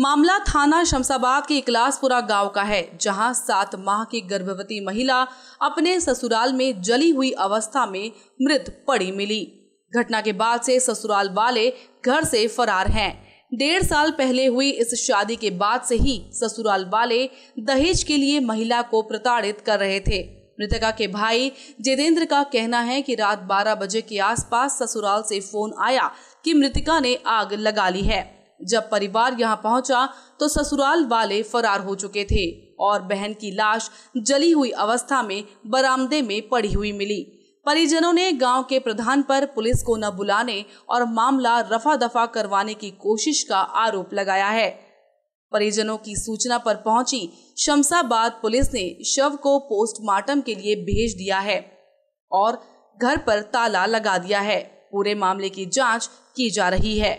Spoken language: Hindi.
मामला थाना शमशाबाद के इकलासपुरा गांव का है जहां सात माह की गर्भवती महिला अपने ससुराल में जली हुई अवस्था में मृत पड़ी मिली घटना के बाद से ससुराल वाले घर से फरार हैं डेढ़ साल पहले हुई इस शादी के बाद से ही ससुराल वाले दहेज के लिए महिला को प्रताड़ित कर रहे थे मृतका के भाई जितेंद्र का कहना है कि रात 12 बजे के आसपास ससुराल से फोन आया कि मृतका ने आग लगा ली है जब परिवार यहां पहुंचा तो ससुराल वाले फरार हो चुके थे और बहन की लाश जली हुई अवस्था में बरामदे में पड़ी हुई मिली परिजनों ने गांव के प्रधान पर पुलिस को न बुलाने और मामला रफा दफा करवाने की कोशिश का आरोप लगाया है परिजनों की सूचना पर पहुंची शमशाबाद पुलिस ने शव को पोस्टमार्टम के लिए भेज दिया है और घर पर ताला लगा दिया है पूरे मामले की जांच की जा रही है